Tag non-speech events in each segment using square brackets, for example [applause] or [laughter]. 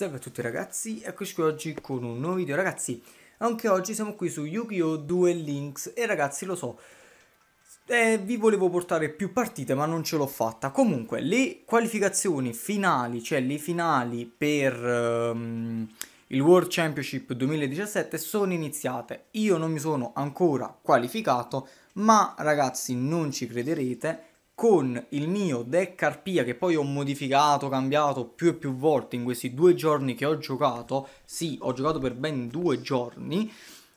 Salve a tutti ragazzi, eccoci qui oggi con un nuovo video ragazzi Anche oggi siamo qui su Yu-Gi-Oh! Duel Links e ragazzi lo so eh, Vi volevo portare più partite ma non ce l'ho fatta Comunque le qualificazioni finali, cioè le finali per um, il World Championship 2017 sono iniziate Io non mi sono ancora qualificato ma ragazzi non ci crederete con il mio deck Arpia che poi ho modificato, cambiato più e più volte in questi due giorni che ho giocato, sì, ho giocato per ben due giorni,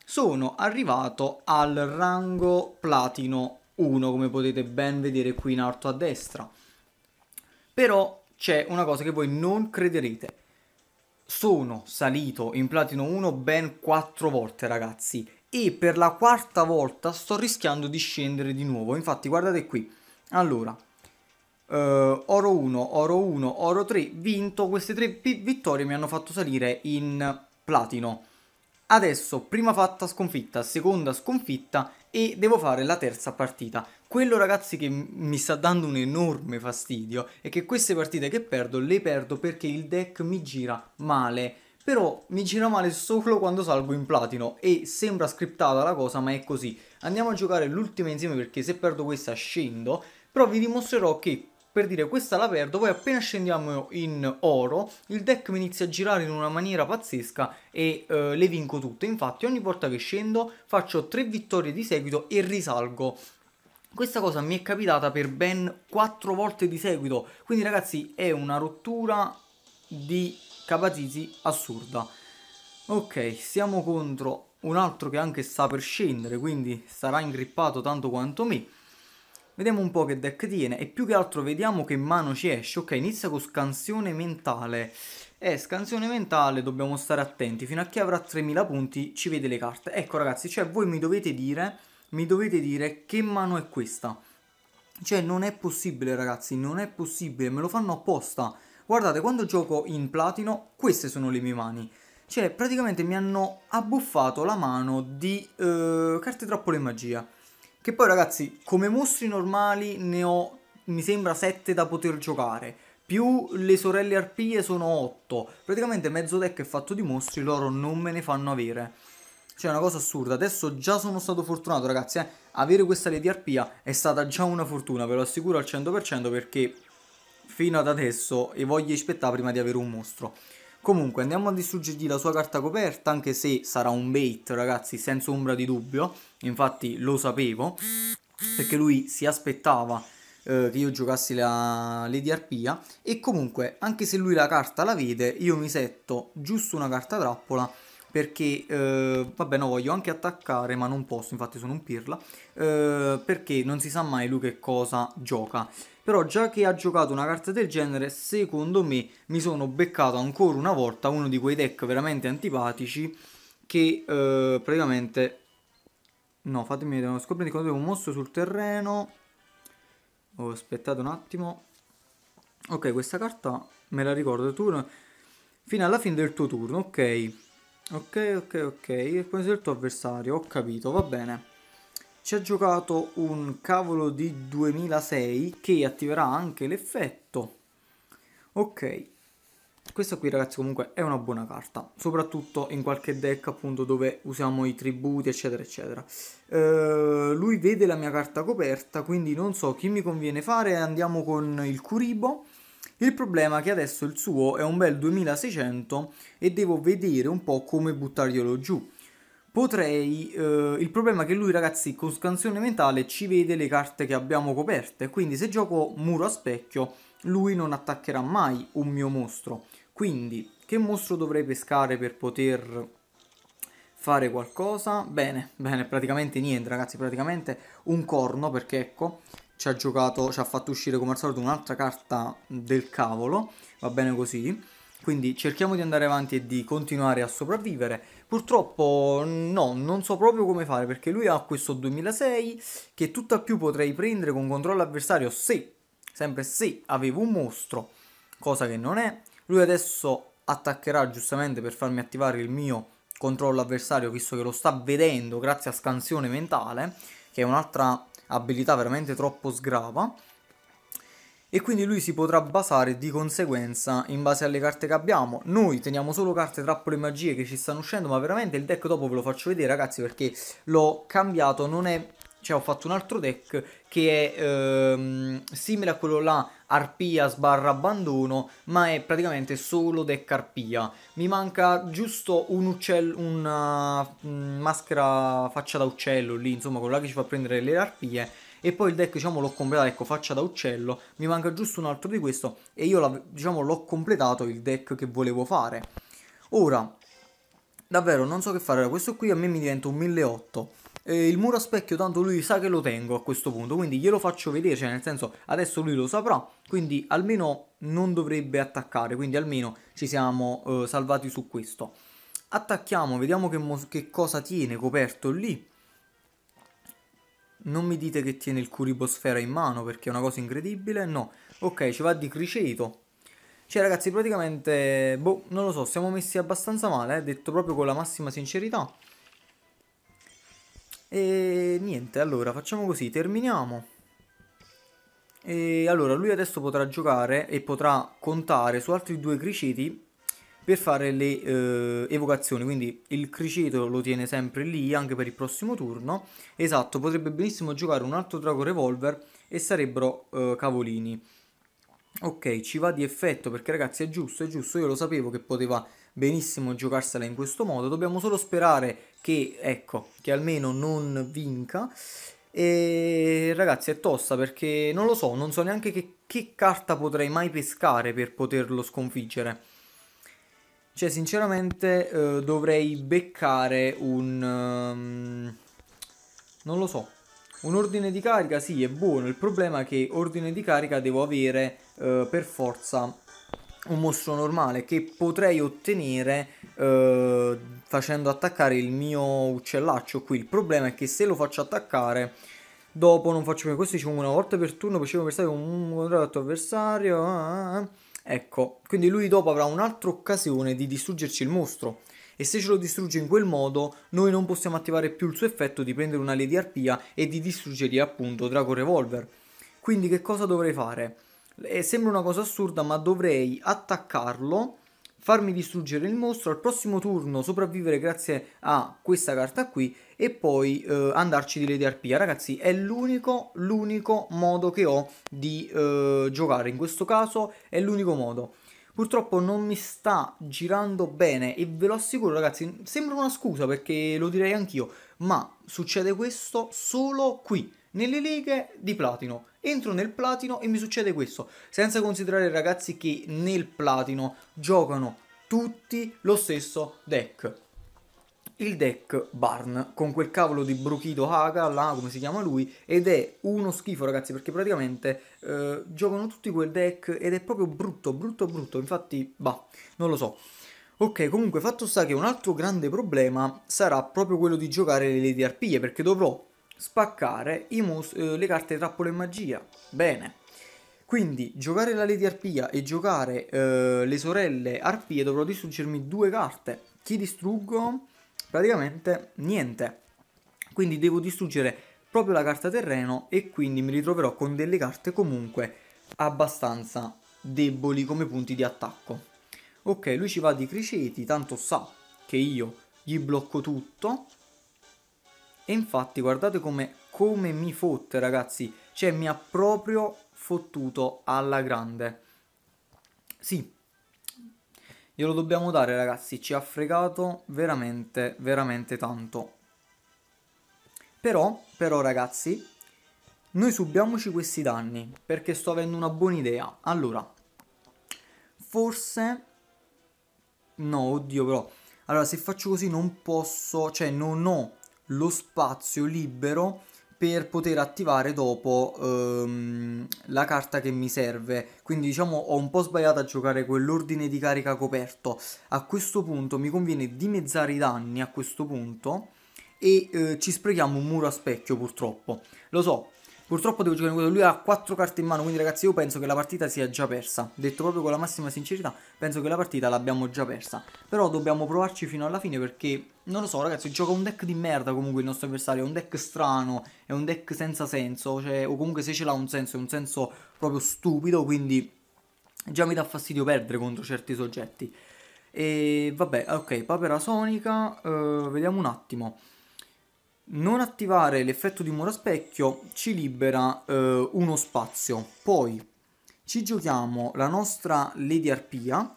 sono arrivato al rango platino 1, come potete ben vedere qui in alto a destra. Però c'è una cosa che voi non crederete. Sono salito in platino 1 ben 4 volte, ragazzi, e per la quarta volta sto rischiando di scendere di nuovo. Infatti, guardate qui allora, Uh, oro 1, oro 1, oro 3, vinto. Queste tre vittorie mi hanno fatto salire in platino. Adesso, prima fatta sconfitta, seconda sconfitta e devo fare la terza partita. Quello ragazzi che mi sta dando un enorme fastidio è che queste partite che perdo le perdo perché il deck mi gira male. Però mi gira male solo quando salgo in platino e sembra scriptata la cosa ma è così. Andiamo a giocare l'ultima insieme perché se perdo questa scendo però vi dimostrerò che per dire questa la perdo, poi appena scendiamo in oro il deck mi inizia a girare in una maniera pazzesca e eh, le vinco tutte, infatti ogni volta che scendo faccio tre vittorie di seguito e risalgo questa cosa mi è capitata per ben 4 volte di seguito, quindi ragazzi è una rottura di capatisi assurda. Ok, siamo contro un altro che anche sta per scendere, quindi sarà ingrippato tanto quanto me. Vediamo un po' che deck tiene e più che altro vediamo che mano ci esce. Ok, inizia con scansione mentale. Eh, scansione mentale, dobbiamo stare attenti. Fino a chi avrà 3000 punti ci vede le carte. Ecco ragazzi, cioè voi mi dovete dire, mi dovete dire che mano è questa. Cioè non è possibile ragazzi, non è possibile, me lo fanno apposta. Guardate, quando gioco in platino, queste sono le mie mani. Cioè praticamente mi hanno abbuffato la mano di eh, carte trappole e magia. Che poi ragazzi, come mostri normali ne ho, mi sembra, 7 da poter giocare. Più le sorelle arpie sono 8. Praticamente mezzo deck è fatto di mostri, loro non me ne fanno avere. Cioè è una cosa assurda. Adesso già sono stato fortunato ragazzi, eh. Avere questa Lady Arpia è stata già una fortuna, ve lo assicuro al 100% perché fino ad adesso e voglio aspettare prima di avere un mostro. Comunque andiamo a distruggere la sua carta coperta, anche se sarà un bait ragazzi, senza ombra di dubbio, infatti lo sapevo, perché lui si aspettava eh, che io giocassi la Lady Arpia e comunque anche se lui la carta la vede io mi setto giusto una carta trappola perché eh, vabbè no voglio anche attaccare ma non posso infatti sono un pirla eh, perché non si sa mai lui che cosa gioca però già che ha giocato una carta del genere secondo me mi sono beccato ancora una volta uno di quei deck veramente antipatici che eh, praticamente no fatemi vedere scoprendo di quando avevo un mosso sul terreno oh, aspettate un attimo ok questa carta me la ricordo turno fino alla fine del tuo turno ok Ok, ok, ok. Quasi il tuo avversario, ho capito, va bene. Ci ha giocato un cavolo di 2006 che attiverà anche l'effetto. Ok. Questa qui ragazzi comunque è una buona carta, soprattutto in qualche deck appunto dove usiamo i tributi eccetera eccetera. Eh, lui vede la mia carta coperta, quindi non so chi mi conviene fare, andiamo con il Curibo il problema è che adesso il suo è un bel 2600 e devo vedere un po' come buttarglielo giù. Potrei... Eh, il problema è che lui ragazzi con scansione mentale ci vede le carte che abbiamo coperte, quindi se gioco muro a specchio lui non attaccherà mai un mio mostro. Quindi che mostro dovrei pescare per poter fare qualcosa? Bene, bene, praticamente niente ragazzi, praticamente un corno perché ecco ci ha giocato, ci ha fatto uscire come al solito un'altra carta del cavolo, va bene così. Quindi cerchiamo di andare avanti e di continuare a sopravvivere. Purtroppo no, non so proprio come fare perché lui ha questo 2006 che tutt'al più potrei prendere con controllo avversario se, sempre se avevo un mostro, cosa che non è. Lui adesso attaccherà giustamente per farmi attivare il mio controllo avversario visto che lo sta vedendo grazie a scansione mentale, che è un'altra abilità veramente troppo sgrava e quindi lui si potrà basare di conseguenza in base alle carte che abbiamo. Noi teniamo solo carte trappole magie che ci stanno uscendo, ma veramente il deck dopo ve lo faccio vedere ragazzi perché l'ho cambiato, non è... Cioè ho fatto un altro deck che è ehm, simile a quello là arpia sbarra abbandono, ma è praticamente solo deck arpia. Mi manca giusto un uccello, una uh, mm, maschera faccia da uccello lì, insomma, quella che ci fa prendere le arpie. E poi il deck, diciamo, l'ho completato, ecco, faccia da uccello. Mi manca giusto un altro di questo e io, diciamo, l'ho completato il deck che volevo fare. Ora, davvero, non so che fare. Questo qui a me mi diventa un 1008. Eh, il muro a specchio tanto lui sa che lo tengo a questo punto, quindi glielo faccio vedere, cioè nel senso adesso lui lo saprà, quindi almeno non dovrebbe attaccare, quindi almeno ci siamo eh, salvati su questo. Attacchiamo, vediamo che, che, cosa tiene coperto lì. Non mi dite che tiene il curibosfera in mano perché è una cosa incredibile, no. Ok, ci va di criceto. Cioè ragazzi praticamente, boh, non lo so, siamo messi abbastanza male, eh, detto proprio con la massima sincerità. E niente, allora facciamo così, terminiamo. E allora lui adesso potrà giocare e potrà contare su altri due criceti per fare le eh, evocazioni, quindi il criceto lo tiene sempre lì anche per il prossimo turno. Esatto, potrebbe benissimo giocare un altro Drago Revolver e sarebbero eh, cavolini. Ok, ci va di effetto perché ragazzi è giusto, è giusto, io lo sapevo che poteva benissimo giocarsela in questo modo, dobbiamo solo sperare che, ecco, che almeno non vinca. E ragazzi è tosta perché non lo so, non so neanche che, che carta potrei mai pescare per poterlo sconfiggere. Cioè sinceramente eh, dovrei beccare un... Um, non lo so, un ordine di carica sì è buono, il problema è che ordine di carica devo avere eh, per forza un mostro normale che potrei ottenere eh, facendo attaccare il mio uccellaccio qui. Il problema è che se lo faccio attaccare dopo non faccio più questo diciamo una volta per turno facevo avversario un contratto avversario ah, ah, ah, ah, ecco quindi lui dopo avrà un'altra occasione di distruggerci il mostro e se ce lo distrugge in quel modo noi non possiamo attivare più il suo effetto di prendere una Lady Arpia e di distruggere appunto Dragon Revolver quindi che cosa dovrei fare? E sembra una cosa assurda, ma dovrei attaccarlo, farmi distruggere il mostro, al prossimo turno sopravvivere grazie a questa carta qui e poi eh, andarci di Lady Arpia. Ragazzi, è l'unico, l'unico modo che ho di eh, giocare, in questo caso è l'unico modo. Purtroppo non mi sta girando bene e ve lo assicuro ragazzi, sembra una scusa perché lo direi anch'io, ma succede questo solo qui, nelle leghe di platino entro nel platino e mi succede questo, senza considerare ragazzi che nel platino giocano tutti lo stesso deck. Il deck Barn con quel cavolo di Brukito Haga, là come si chiama lui, ed è uno schifo ragazzi perché praticamente eh, giocano tutti quel deck ed è proprio brutto, brutto, brutto, infatti, bah, non lo so. Ok, comunque fatto sta che un altro grande problema sarà proprio quello di giocare le lady arpie, perché dovrò spaccare mus- eh, le carte trappole e magia. Bene. Quindi giocare la Lady Arpia e giocare eh, le sorelle Arpie dovrò distruggermi due carte. Chi distruggo? Praticamente niente. Quindi devo distruggere proprio la carta terreno e quindi mi ritroverò con delle carte comunque abbastanza deboli come punti di attacco. Ok, lui ci va di criceti, tanto sa che io gli blocco tutto e infatti guardate come, come mi fotte ragazzi, cioè mi ha proprio fottuto alla grande. Sì, glielo dobbiamo dare ragazzi, ci ha fregato veramente, veramente tanto. Però, però ragazzi, noi subiamoci questi danni, perché sto avendo una buona idea. Allora, forse... No, oddio però. Allora, se faccio così non posso, cioè non ho lo spazio libero per poter attivare dopo ehm, la carta che mi serve. Quindi diciamo ho un po' sbagliato a giocare quell'ordine di carica coperto. A questo punto mi conviene dimezzare i danni a questo punto e eh, ci sprechiamo un muro a specchio purtroppo. Lo so, Purtroppo devo giocare con lui, lui ha 4 carte in mano, quindi ragazzi io penso che la partita sia già persa. Detto proprio con la massima sincerità, penso che la partita l'abbiamo già persa. Però dobbiamo provarci fino alla fine perché, non lo so ragazzi, gioca un deck di merda comunque il nostro avversario, è un deck strano, è un deck senza senso, cioè, o comunque se ce l'ha un senso è un senso proprio stupido, quindi già mi dà fastidio perdere contro certi soggetti. E vabbè, ok, papera sonica, uh, vediamo un attimo non attivare l'effetto di muro specchio ci libera eh, uno spazio. Poi ci giochiamo la nostra Lady Arpia.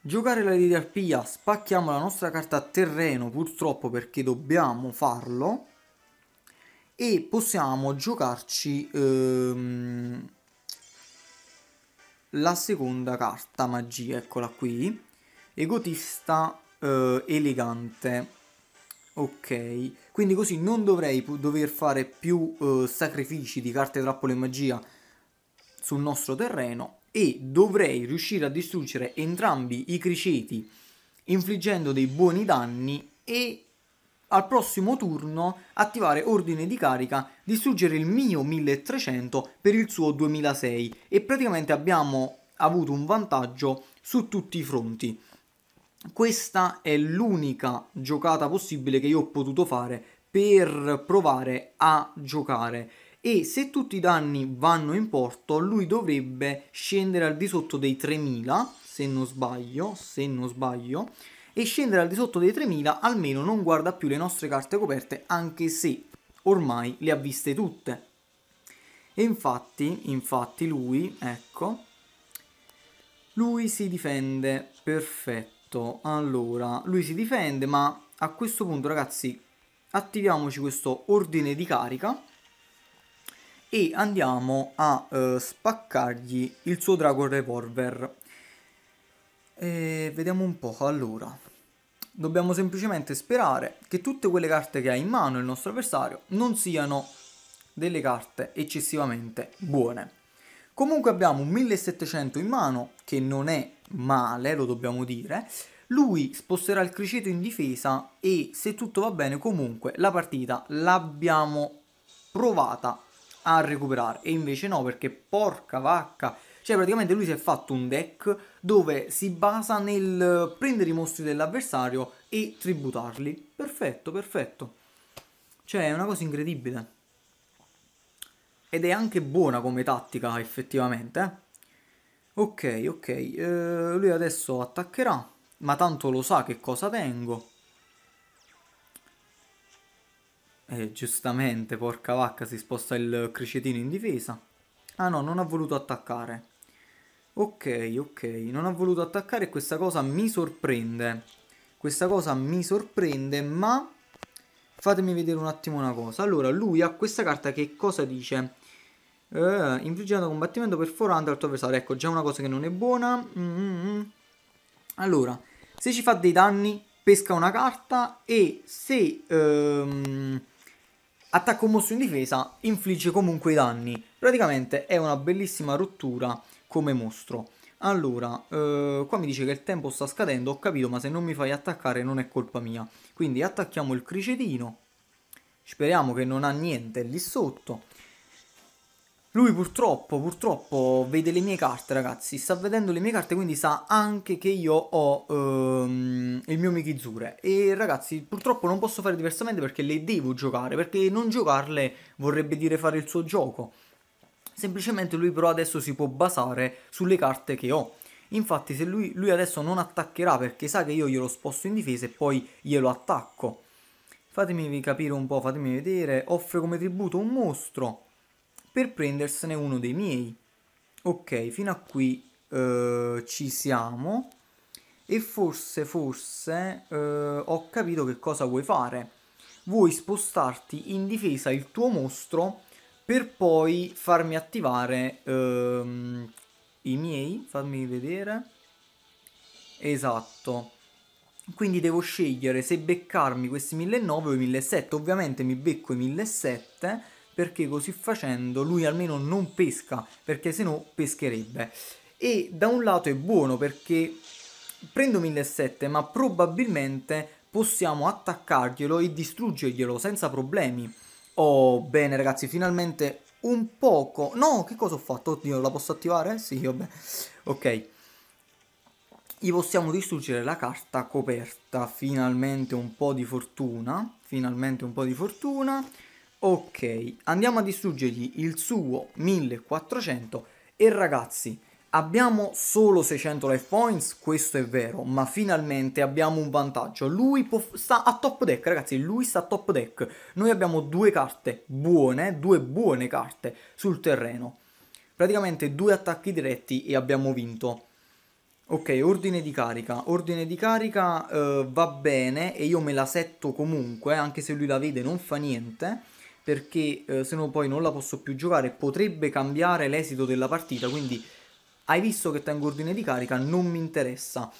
Giocare la Lady Arpia, spacchiamo la nostra carta terreno purtroppo perché dobbiamo farlo. E possiamo giocarci ehm, la seconda carta magia, eccola qui. Egotista eh, elegante Ok, quindi così non dovrei dover fare più eh, sacrifici di carte trappole e magia sul nostro terreno e dovrei riuscire a distruggere entrambi i criceti infliggendo dei buoni danni e al prossimo turno attivare ordine di carica, distruggere il mio 1300 per il suo 2006 e praticamente abbiamo avuto un vantaggio su tutti i fronti questa è l'unica giocata possibile che io ho potuto fare per provare a giocare e se tutti i danni vanno in porto lui dovrebbe scendere al di sotto dei 3000 se non sbaglio se non sbaglio e scendere al di sotto dei 3000 almeno non guarda più le nostre carte coperte anche se ormai le ha viste tutte e infatti infatti lui ecco lui si difende perfetto Esatto, allora lui si difende ma a questo punto ragazzi attiviamoci questo ordine di carica e andiamo a eh, spaccargli il suo Dragon Revolver. E vediamo un po', allora. Dobbiamo semplicemente sperare che tutte quelle carte che ha in mano il nostro avversario non siano delle carte eccessivamente buone. Comunque abbiamo un 1700 in mano, che non è male, lo dobbiamo dire. Lui sposterà il criceto in difesa e se tutto va bene comunque la partita l'abbiamo provata a recuperare e invece no perché porca vacca cioè praticamente lui si è fatto un deck dove si basa nel prendere i mostri dell'avversario e tributarli perfetto perfetto cioè è una cosa incredibile ed è anche buona come tattica effettivamente eh? Ok, ok, eh, lui adesso attaccherà, ma tanto lo sa che cosa tengo. E eh, giustamente, porca vacca, si sposta il cricetino in difesa. Ah no, non ha voluto attaccare. Ok, ok, non ha voluto attaccare e questa cosa mi sorprende. Questa cosa mi sorprende, ma fatemi vedere un attimo una cosa. Allora, lui ha questa carta che cosa dice? Uh, eh, infliggendo combattimento perforante al tuo avversario. Ecco, già una cosa che non è buona. Mm -hmm. Allora, se ci fa dei danni, pesca una carta e se um, attacca un mostro in difesa, infligge comunque i danni. Praticamente è una bellissima rottura come mostro. Allora, uh, qua mi dice che il tempo sta scadendo, ho capito, ma se non mi fai attaccare non è colpa mia. Quindi attacchiamo il cricetino. Speriamo che non ha niente lì sotto. Lui purtroppo, purtroppo vede le mie carte, ragazzi. Sta vedendo le mie carte, quindi sa anche che io ho ehm, il mio Mikizure. E ragazzi, purtroppo non posso fare diversamente perché le devo giocare. Perché non giocarle vorrebbe dire fare il suo gioco. Semplicemente lui però adesso si può basare sulle carte che ho. Infatti se lui, lui adesso non attaccherà perché sa che io glielo sposto in difesa e poi glielo attacco. Fatemi capire un po', fatemi vedere. Offre come tributo un mostro per prendersene uno dei miei. Ok, fino a qui eh, ci siamo e forse, forse eh, ho capito che cosa vuoi fare. Vuoi spostarti in difesa il tuo mostro per poi farmi attivare ehm, i miei, fammi vedere. Esatto. Quindi devo scegliere se beccarmi questi 1.900 o i 1.700. Ovviamente mi becco i 1.700 perché così facendo lui almeno non pesca, perché se no pescherebbe. E da un lato è buono perché prendo 1.700 ma probabilmente possiamo attaccarglielo e distruggerglielo senza problemi. Oh, bene ragazzi, finalmente un poco... No, che cosa ho fatto? Oddio, la posso attivare? Sì, vabbè. Ok. Gli possiamo distruggere la carta coperta. Finalmente un po' di fortuna. Finalmente un po' di fortuna. Ok, andiamo a distruggergli il suo 1400 e ragazzi, abbiamo solo 600 life points, questo è vero, ma finalmente abbiamo un vantaggio. Lui sta a top deck, ragazzi, lui sta a top deck. Noi abbiamo due carte buone, due buone carte sul terreno. Praticamente due attacchi diretti e abbiamo vinto. Ok, ordine di carica. Ordine di carica eh, va bene e io me la setto comunque, anche se lui la vede non fa niente perché eh, se no poi non la posso più giocare, potrebbe cambiare l'esito della partita, quindi hai visto che tengo ordine di carica, non mi interessa.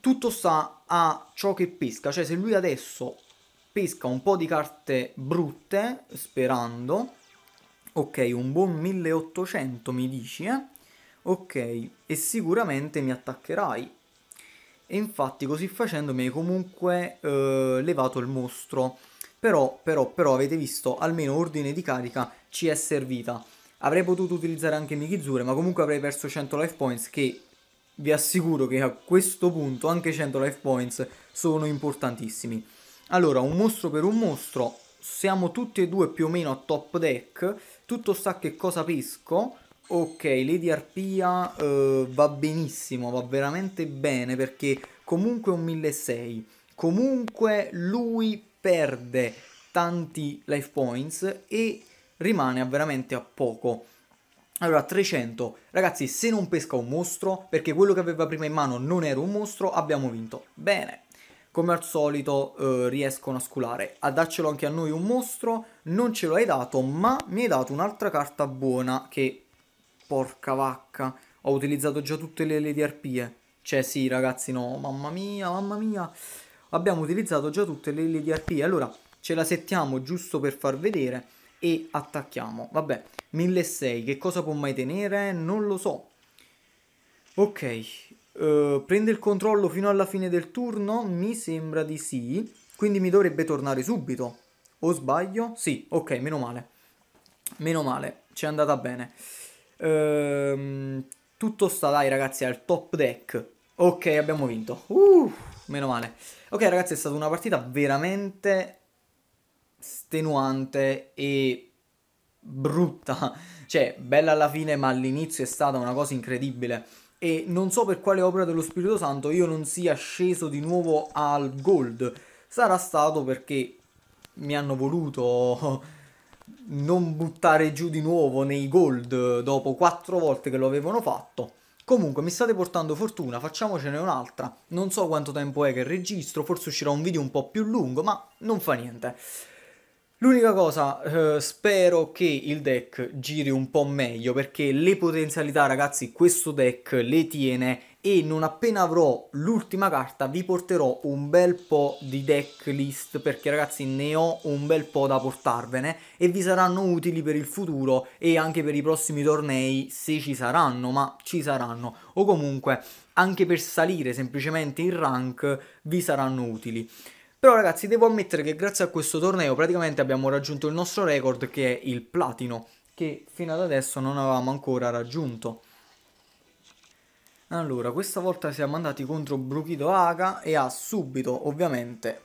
Tutto sta a ciò che pesca, cioè se lui adesso pesca un po' di carte brutte, sperando, ok, un buon 1800 mi dici, eh? Ok, e sicuramente mi attaccherai. E infatti così facendo mi hai comunque eh, levato il mostro però, però, però avete visto, almeno ordine di carica ci è servita. Avrei potuto utilizzare anche Mikizure, ma comunque avrei perso 100 life points che vi assicuro che a questo punto anche 100 life points sono importantissimi. Allora, un mostro per un mostro, siamo tutti e due più o meno a top deck, tutto sta che cosa pesco. Ok, Lady Arpia eh, va benissimo, va veramente bene perché comunque è un 1600, comunque lui perde tanti life points e rimane a veramente a poco. Allora, 300. Ragazzi, se non pesca un mostro, perché quello che aveva prima in mano non era un mostro, abbiamo vinto. Bene. Come al solito eh, riescono a sculare. A darcelo anche a noi un mostro, non ce l'hai dato, ma mi hai dato un'altra carta buona che... Porca vacca, ho utilizzato già tutte le, le di arpie. Eh. Cioè sì ragazzi, no, mamma mia, mamma mia abbiamo utilizzato già tutte le LDRP allora ce la settiamo giusto per far vedere e attacchiamo vabbè 1600 che cosa può mai tenere non lo so ok uh, prende il controllo fino alla fine del turno mi sembra di sì quindi mi dovrebbe tornare subito o sbaglio? Sì, ok, meno male. Meno male, ci è andata bene. Ehm, tutto sta dai ragazzi al top deck. Ok, abbiamo vinto. Uh! meno male. Ok ragazzi, è stata una partita veramente stenuante e brutta. [laughs] Cioè, bella alla fine, ma all'inizio è stata una cosa incredibile. E non so per quale opera dello Spirito Santo io non sia sceso di nuovo al gold. Sarà stato perché mi hanno voluto [laughs] non buttare giù di nuovo nei gold dopo quattro volte che lo avevano fatto. Comunque mi state portando fortuna, facciamocene un'altra. Non so quanto tempo è che registro, forse uscirà un video un po' più lungo, ma non fa niente. L'unica cosa, eh, spero che il deck giri un po' meglio perché le potenzialità ragazzi questo deck le tiene e non appena avrò l'ultima carta vi porterò un bel po' di deck list perché ragazzi ne ho un bel po' da portarvene e vi saranno utili per il futuro e anche per i prossimi tornei se ci saranno, ma ci saranno o comunque anche per salire semplicemente in rank vi saranno utili. Però ragazzi devo ammettere che grazie a questo torneo praticamente abbiamo raggiunto il nostro record che è il platino che fino ad adesso non avevamo ancora raggiunto. Allora, questa volta siamo andati contro Brukido Aga e ha subito, ovviamente,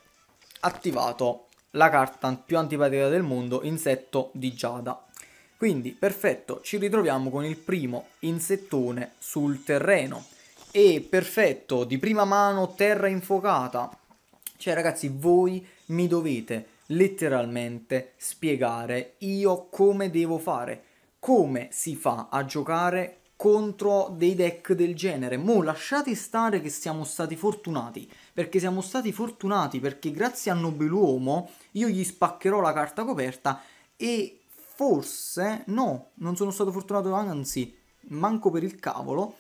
attivato la carta più antipatica del mondo, Insetto di Giada. Quindi, perfetto, ci ritroviamo con il primo insettone sul terreno. E perfetto, di prima mano terra infuocata. Cioè ragazzi, voi mi dovete letteralmente spiegare io come devo fare, come si fa a giocare contro dei deck del genere. Mo lasciate stare che siamo stati fortunati, perché siamo stati fortunati perché grazie a Nobeluomo io gli spaccherò la carta coperta e forse no, non sono stato fortunato anzi, manco per il cavolo,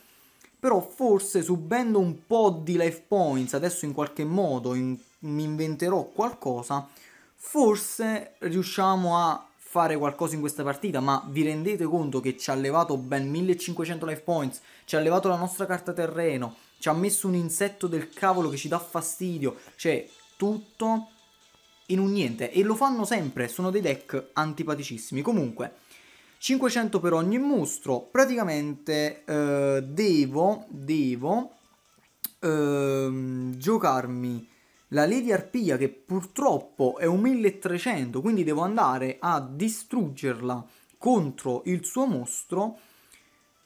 però forse subendo un po' di life points, adesso in qualche modo in, mi inventerò qualcosa, forse riusciamo a fare qualcosa in questa partita, ma vi rendete conto che ci ha levato ben 1500 life points, ci ha levato la nostra carta terreno, ci ha messo un insetto del cavolo che ci dà fastidio, cioè tutto in un niente e lo fanno sempre, sono dei deck antipaticissimi. Comunque, 500 per ogni mostro, praticamente eh, devo, devo eh, giocarmi la Lady Arpia che purtroppo è un 1300, quindi devo andare a distruggerla contro il suo mostro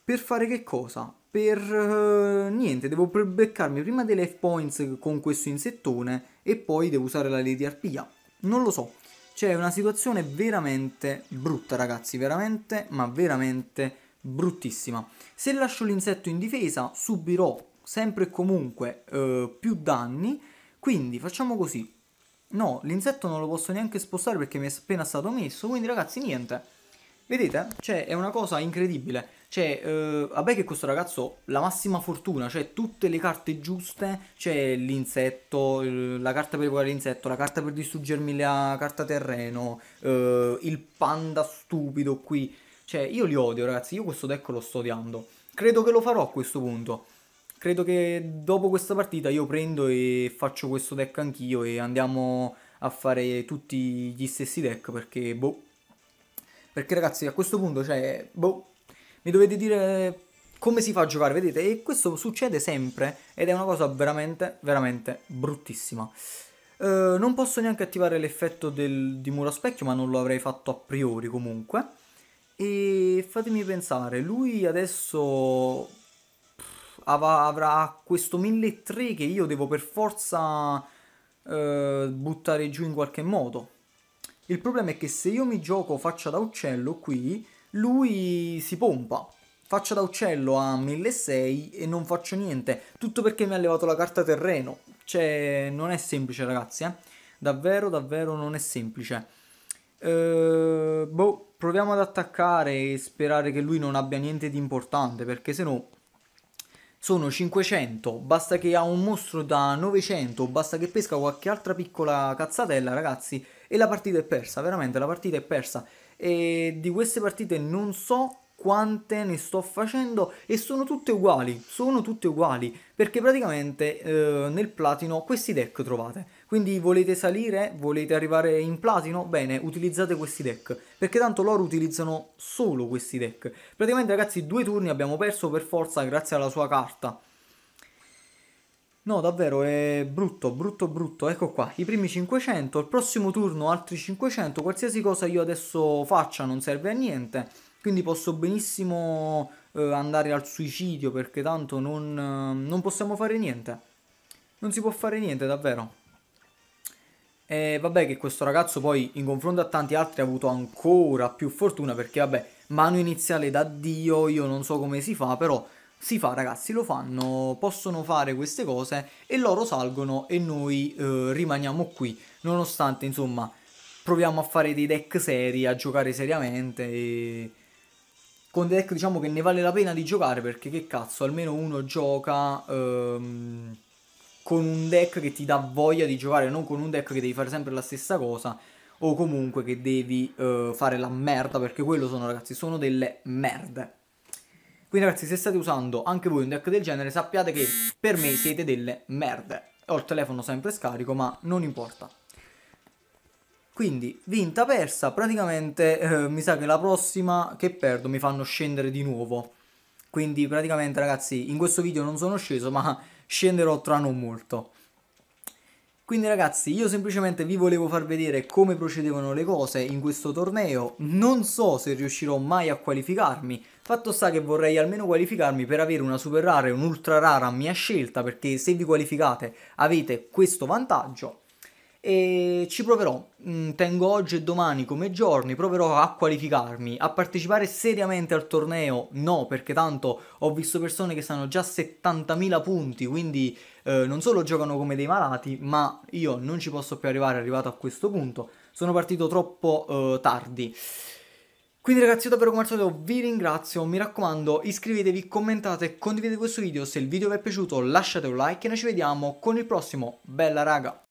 per fare che cosa? Per eh, niente, devo beccarmi prima dei life points con questo insettone e poi devo usare la Lady Arpia. Non lo so, c'è una situazione veramente brutta ragazzi, veramente ma veramente bruttissima. Se lascio l'insetto in difesa subirò sempre e comunque eh, più danni quindi facciamo così. No, l'insetto non lo posso neanche spostare perché mi è appena stato messo, quindi ragazzi niente. Vedete? Cioè, è una cosa incredibile. Cioè, eh, vabbè che questo ragazzo la massima fortuna, cioè tutte le carte giuste, cioè l'insetto, la carta per evocare l'insetto, la carta per distruggermi la carta terreno, eh, il panda stupido qui. Cioè, io li odio ragazzi, io questo deck lo sto odiando. Credo che lo farò a questo punto credo che dopo questa partita io prendo e faccio questo deck anch'io e andiamo a fare tutti gli stessi deck perché boh perché ragazzi a questo punto cioè boh mi dovete dire come si fa a giocare vedete e questo succede sempre ed è una cosa veramente veramente bruttissima Uh, non posso neanche attivare l'effetto di muro a specchio, ma non lo avrei fatto a priori comunque. E fatemi pensare, lui adesso avrà questo 1003 che io devo per forza eh, buttare giù in qualche modo. Il problema è che se io mi gioco faccia da uccello qui, lui si pompa. Faccia da uccello a 1600 e non faccio niente. Tutto perché mi ha levato la carta terreno. Cioè, non è semplice ragazzi, eh. Davvero, davvero non è semplice. Eh, boh, proviamo ad attaccare e sperare che lui non abbia niente di importante, perché se no sono 500, basta che ha un mostro da 900, basta che pesca qualche altra piccola cazzatella ragazzi e la partita è persa, veramente la partita è persa e di queste partite non so quante ne sto facendo e sono tutte uguali, sono tutte uguali perché praticamente eh, nel platino questi deck trovate quindi volete salire? Volete arrivare in platino? Bene, utilizzate questi deck, perché tanto loro utilizzano solo questi deck. Praticamente ragazzi due turni abbiamo perso per forza grazie alla sua carta. No, davvero, è brutto, brutto, brutto. Ecco qua, i primi 500, il prossimo turno altri 500, qualsiasi cosa io adesso faccia non serve a niente. Quindi posso benissimo eh, andare al suicidio perché tanto non, eh, non possiamo fare niente. Non si può fare niente, davvero. E vabbè che questo ragazzo poi in confronto a tanti altri ha avuto ancora più fortuna perché vabbè, mano iniziale da Dio, io non so come si fa, però si fa ragazzi, lo fanno, possono fare queste cose e loro salgono e noi eh, rimaniamo qui, nonostante insomma proviamo a fare dei deck seri, a giocare seriamente e con dei deck diciamo che ne vale la pena di giocare perché che cazzo, almeno uno gioca... Ehm con un deck che ti dà voglia di giocare, non con un deck che devi fare sempre la stessa cosa o comunque che devi uh, fare la merda, perché quello sono ragazzi, sono delle merde. Quindi ragazzi, se state usando anche voi un deck del genere, sappiate che per me siete delle merde. Ho il telefono sempre scarico, ma non importa. Quindi, vinta, persa, praticamente eh, mi sa che la prossima che perdo mi fanno scendere di nuovo. Quindi praticamente ragazzi, in questo video non sono sceso, ma scenderò tra non molto. Quindi ragazzi io semplicemente vi volevo far vedere come procedevano le cose in questo torneo, non so se riuscirò mai a qualificarmi, fatto sta che vorrei almeno qualificarmi per avere una super rara e un'ultra rara a mia scelta perché se vi qualificate avete questo vantaggio e ci proverò. Mm, tengo oggi e domani come giorni, proverò a qualificarmi, a partecipare seriamente al torneo. No, perché tanto ho visto persone che stanno già a 70.000 punti, quindi eh, non solo giocano come dei malati, ma io non ci posso più arrivare arrivato a questo punto. Sono partito troppo eh, tardi. Quindi ragazzi io davvero come al solito vi ringrazio, mi raccomando iscrivetevi, commentate, condividete questo video, se il video vi è piaciuto lasciate un like e noi ci vediamo con il prossimo, bella raga!